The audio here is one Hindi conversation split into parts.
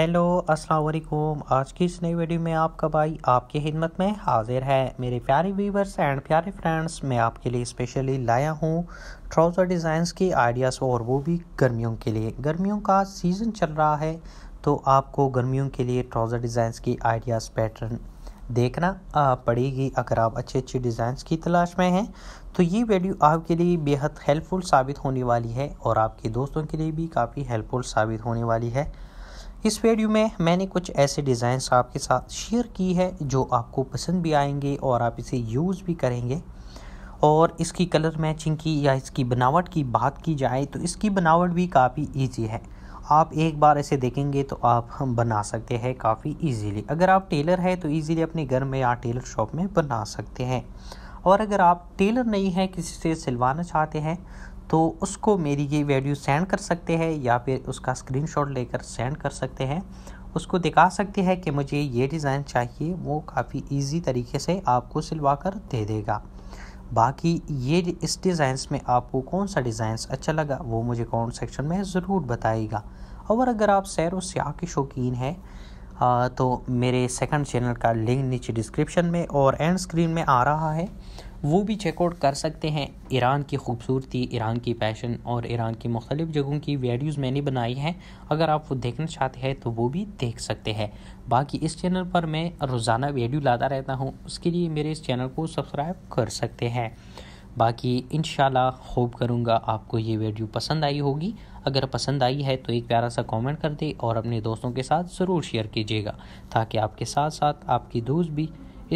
हेलो अस्सलाम वालेकुम आज की इस नई वीडियो में आपका भाई आपकी हिम्मत में हाजिर है मेरे प्यारे व्यूवर्स एंड प्यारे फ्रेंड्स मैं आपके लिए स्पेशली लाया हूँ ट्राउज़र डिज़ाइंस के आइडियाज़ और वो भी गर्मियों के लिए गर्मियों का सीज़न चल रहा है तो आपको गर्मियों के लिए ट्राउज़र डिज़ाइंस की आइडियाज़ पैटर्न देखना पड़ेगी अगर आप अच्छे अच्छे डिज़ाइंस की तलाश में हैं तो ये वीडियो आपके लिए बेहद हेल्पफुल साबित होने वाली है और आपके दोस्तों के लिए भी काफ़ी हेल्पफुल साबित होने वाली है इस वीडियो में मैंने कुछ ऐसे डिज़ाइंस आपके साथ शेयर की है जो आपको पसंद भी आएंगे और आप इसे यूज़ भी करेंगे और इसकी कलर मैचिंग की या इसकी बनावट की बात की जाए तो इसकी बनावट भी काफ़ी ईजी है आप एक बार ऐसे देखेंगे तो आप हम बना सकते हैं काफ़ी इजीली अगर आप टेलर हैं तो इजीली अपने घर में या टेलर शॉप में बना सकते हैं और अगर आप टेलर नहीं हैं किसी से सिलवाना चाहते हैं तो उसको मेरी ये वैल्यू सेंड कर सकते हैं या फिर उसका स्क्रीनशॉट लेकर सेंड कर सकते हैं उसको दिखा सकते हैं कि मुझे ये डिज़ाइन चाहिए वो काफ़ी इजी तरीके से आपको सिलवा कर दे देगा बाकी ये इस डिज़ाइंस में आपको कौन सा डिज़ाइंस अच्छा लगा वो मुझे कमेंट सेक्शन में ज़रूर बताएगा और अगर आप सैर व सयाह के शौकीन हैं तो मेरे सेकंड चैनल का लिंक नीचे डिस्क्रिप्शन में और एंड स्क्रीन में आ रहा है वो भी चेकआउट कर सकते हैं ईरान की खूबसूरती ईरान की पैशन और ईरान की मुख्तलिफ़ जगहों की वीडियोस मैंने बनाई हैं अगर आप वो देखना चाहते हैं तो वो भी देख सकते हैं बाकी इस चैनल पर मैं रोज़ाना वीडियो लाता रहता हूँ उसके लिए मेरे इस चैनल को सब्सक्राइब कर सकते हैं बाकी इन होप करूँगा आपको ये वीडियो पसंद आई होगी अगर पसंद आई है तो एक प्यारा सा कमेंट कर दे और अपने दोस्तों के साथ ज़रूर शेयर कीजिएगा ताकि आपके साथ साथ आपकी दोस्त भी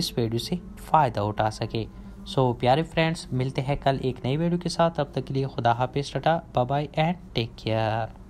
इस वीडियो से फ़ायदा उठा सके सो so, प्यारे फ्रेंड्स मिलते हैं कल एक नई वीडियो के साथ अब तक के लिए खुदा हाफिज़ tata bye and take care